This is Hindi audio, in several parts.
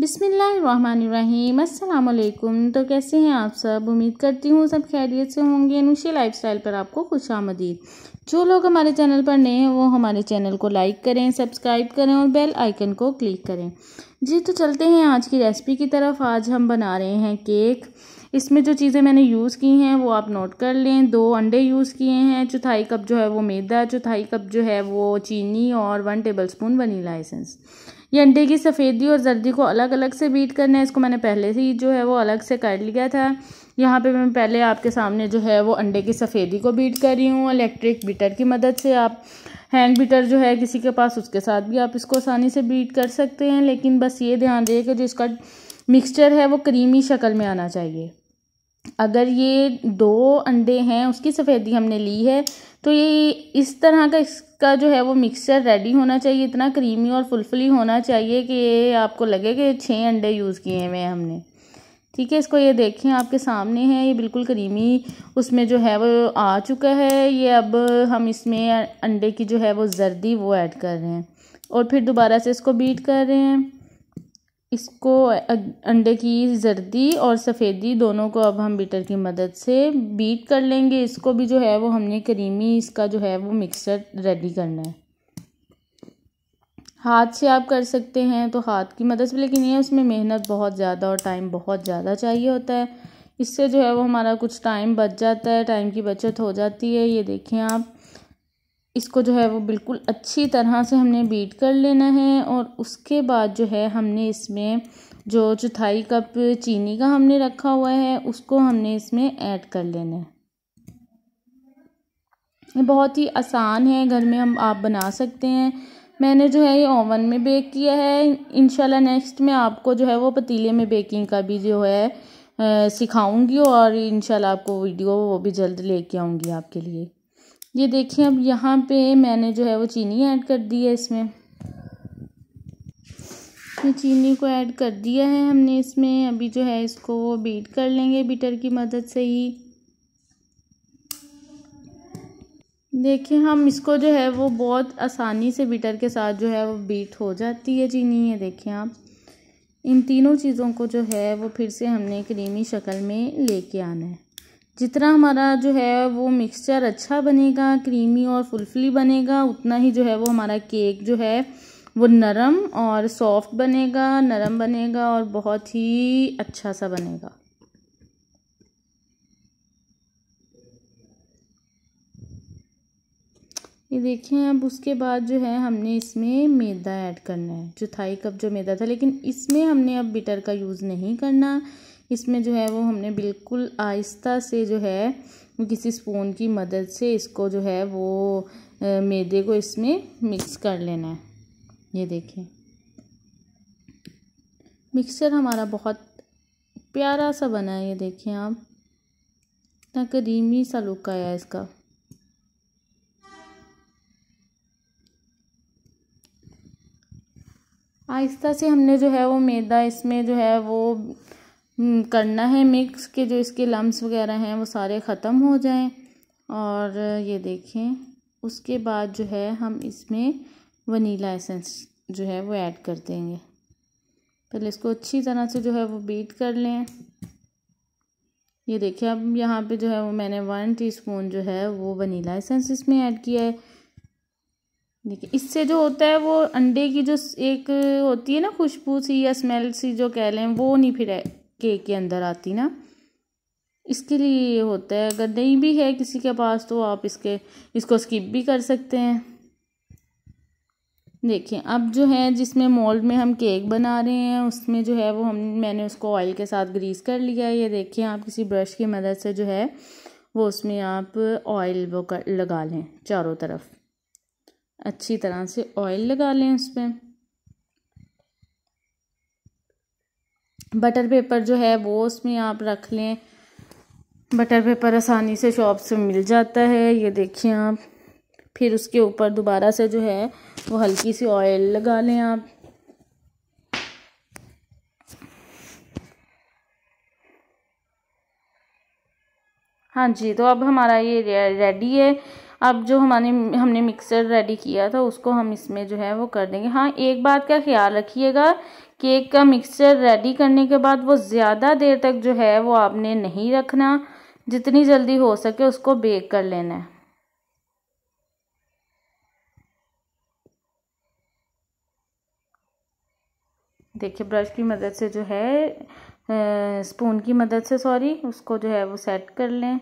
बिसमीम् अल्लाम तो कैसे हैं आप सब उम्मीद करती हूँ सब खैरियत से होंगे अनुशी लाइफस्टाइल पर आपको खुश आमदीद जो लोग हमारे चैनल पर नए हैं वो हमारे चैनल को लाइक करें सब्सक्राइब करें और बेल आइकन को क्लिक करें जी तो चलते हैं आज की रेसिपी की तरफ आज हम बना रहे हैं केक इसमें जो चीज़ें मैंने यूज़ की हैं वो आप नोट कर लें दो अंडे यूज़ किए हैं चौथाई कप जो है वो मैदा चौथाई कप जो है वो चीनी और one tablespoon vanilla essence ये अंडे की सफ़ेदी और जर्दी को अलग अलग से बीट करना है इसको मैंने पहले से ही जो है वो अलग से कर लिया था यहाँ पे मैं पहले आपके सामने जो है वो अंडे की सफ़ेदी को बीट कर रही हूँ इलेक्ट्रिक बीटर की मदद से आप हैंड बीटर जो है किसी के पास उसके साथ भी आप इसको आसानी से बीट कर सकते हैं लेकिन बस ये ध्यान रहे कि जो इसका मिक्सचर है वो क्रीमी शक्ल में आना चाहिए अगर ये दो अंडे हैं उसकी सफ़ेदी हमने ली है तो ये इस तरह का इसका जो है वो मिक्सचर रेडी होना चाहिए इतना क्रीमी और फुलफुली होना चाहिए कि ये आपको लगे कि छः अंडे यूज़ किए हुए हैं हमने ठीक है इसको ये देखें आपके सामने है ये बिल्कुल क्रीमी उसमें जो है वो आ चुका है ये अब हम इसमें अंडे की जो है वो जर्दी वो ऐड कर रहे हैं और फिर दोबारा से इसको बीट कर रहे हैं इसको अंडे की जर्दी और सफ़ेदी दोनों को अब हम बीटर की मदद से बीट कर लेंगे इसको भी जो है वो हमने करीमी इसका जो है वो मिक्सर रेडी करना है हाथ से आप कर सकते हैं तो हाथ की मदद से लेकिन ये उसमें मेहनत बहुत ज़्यादा और टाइम बहुत ज़्यादा चाहिए होता है इससे जो है वो हमारा कुछ टाइम बच जाता है टाइम की बचत हो जाती है ये देखें आप इसको जो है वो बिल्कुल अच्छी तरह से हमने बीट कर लेना है और उसके बाद जो है हमने इसमें जो चौथाई कप चीनी का हमने रखा हुआ है उसको हमने इसमें ऐड कर लेना है ये बहुत ही आसान है घर में हम आप बना सकते हैं मैंने जो है ये ओवन में बेक किया है इनशाला नेक्स्ट में आपको जो है वो पतीले में बेकिंग का भी जो है सिखाऊंगी और इनशाला आपको वीडियो वो भी जल्द लेके आऊँगी आपके लिए ये देखिए अब यहाँ पे मैंने जो है वो चीनी ऐड कर दी है इसमें चीनी को ऐड कर दिया है हमने इसमें अभी जो है इसको बीट कर लेंगे बीटर की मदद से ही देखिए हम इसको जो है वो बहुत आसानी से बीटर के साथ जो है वो बीट हो जाती है चीनी ये देखिए आप इन तीनों चीज़ों को जो है वो फिर से हमने क्रीमी शक्ल में लेके आना है जितना हमारा जो है वो मिक्सचर अच्छा बनेगा क्रीमी और फुलफिली बनेगा उतना ही जो है वो हमारा केक जो है वो नरम और सॉफ्ट बनेगा नरम बनेगा और बहुत ही अच्छा सा बनेगा ये देखें अब उसके बाद जो है हमने इसमें मैदा ऐड करना है जो थाई कप जो मैदा था लेकिन इसमें हमने अब बिटर का यूज़ नहीं करना इसमें जो है वो हमने बिल्कुल आहिस्ता से जो है किसी स्पून की मदद से इसको जो है वो मैदे को इसमें मिक्स कर लेना है ये देखिए मिक्सर हमारा बहुत प्यारा सा बना है ये देखिए आप इतना करीमी सा लुक आया इसका आहिस्ता से हमने जो है वो मैदा इसमें जो है वो हम्म, करना है मिक्स के जो इसके लम्स वगैरह हैं वो सारे ख़त्म हो जाएं और ये देखें उसके बाद जो है हम इसमें वनीला एसेंस जो है वो ऐड कर देंगे पहले इसको अच्छी तरह से जो है वो बीट कर लें ये देखिए अब यहाँ पे जो है वो मैंने वन टीस्पून जो है वो वनीला एसेंस इसमें ऐड किया है देखिए इससे जो होता है वो अंडे की जो एक होती है ना खुशबू सी या स्मेल सी जो कह लें वो नहीं फिर केक के अंदर आती ना इसके लिए ये होता है अगर नहीं भी है किसी के पास तो आप इसके इसको स्किप भी कर सकते हैं देखिए अब जो है जिसमें मोल्ड में हम केक बना रहे हैं उसमें जो है वो हम मैंने उसको ऑयल के साथ ग्रीस कर लिया है ये देखिए आप किसी ब्रश की मदद से जो है वो उसमें आप ऑयल वो कर लगा लें चारों तरफ अच्छी तरह से ऑयल लगा लें उस पर बटर पेपर जो है वो उसमें आप रख लें बटर पेपर आसानी से शॉप से मिल जाता है ये देखिए आप फिर उसके ऊपर दोबारा से जो है वो हल्की सी ऑयल लगा लें आप हाँ जी तो अब हमारा ये रेडी है अब जो हमारे हमने मिक्सर रेडी किया था उसको हम इसमें जो है वो कर देंगे हाँ एक बात का ख्याल रखिएगा केक का मिक्सचर रेडी करने के बाद वो ज़्यादा देर तक जो है वो आपने नहीं रखना जितनी जल्दी हो सके उसको बेक कर लेना है देखिए ब्रश की मदद से जो है स्पून की मदद से सॉरी उसको जो है वो सेट कर लें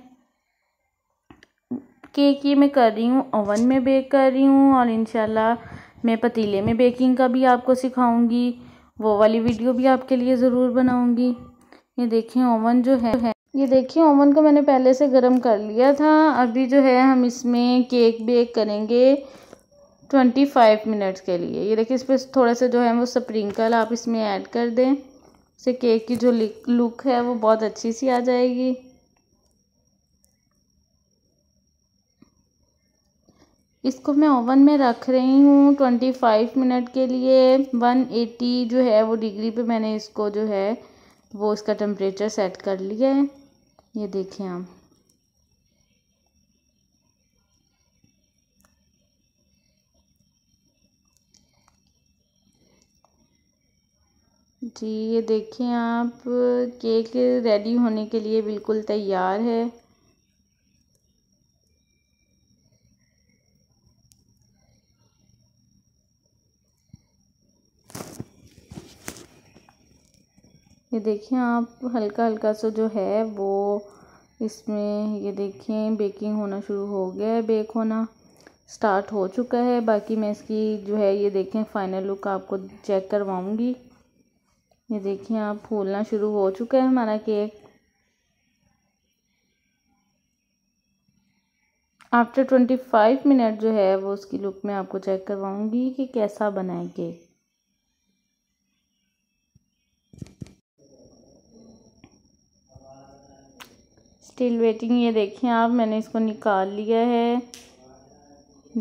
केक ये मैं कर रही हूँ ओवन में बेक कर रही हूँ और इन मैं पतीले में बेकिंग का भी आपको सिखाऊंगी वो वाली वीडियो भी आपके लिए ज़रूर बनाऊँगी ये देखिए ओवन जो है ये देखिए ओवन को मैंने पहले से गर्म कर लिया था अभी जो है हम इसमें केक बेक करेंगे ट्वेंटी फाइव मिनट्स के लिए ये देखिए इस पर थोड़ा सा जो है वो स्प्रिंकल आप इसमें ऐड कर दें इससे केक की जो लुक है वो बहुत अच्छी सी आ जाएगी इसको मैं ओवन में रख रही हूँ ट्वेंटी फाइव मिनट के लिए वन एटी जो है वो डिग्री पे मैंने इसको जो है वो इसका टेम्परेचर सेट कर लिया है ये देखें आप जी ये देखें आप केक रेडी होने के लिए बिल्कुल तैयार है ये देखिए आप हल्का हल्का सा जो है वो इसमें ये देखिए बेकिंग होना शुरू हो गया है बेक होना स्टार्ट हो चुका है बाकी मैं इसकी जो है ये देखें फाइनल लुक आपको चेक करवाऊंगी ये देखिए आप फूलना शुरू हो चुका है हमारा cake after twenty five minute जो है वो उसकी लुक में आपको चेक करवाऊंगी कि कैसा बना है केक स्टिल वेटिंग ये देखें आप मैंने इसको निकाल लिया है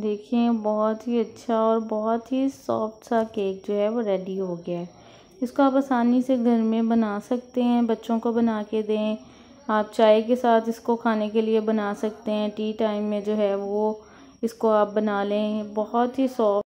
देखिए बहुत ही अच्छा और बहुत ही सॉफ्ट सा केक जो है वो रेडी हो गया है इसको आप आसानी से घर में बना सकते हैं बच्चों को बना के दें आप चाय के साथ इसको खाने के लिए बना सकते हैं टी टाइम में जो है वो इसको आप बना लें बहुत ही सॉफ्ट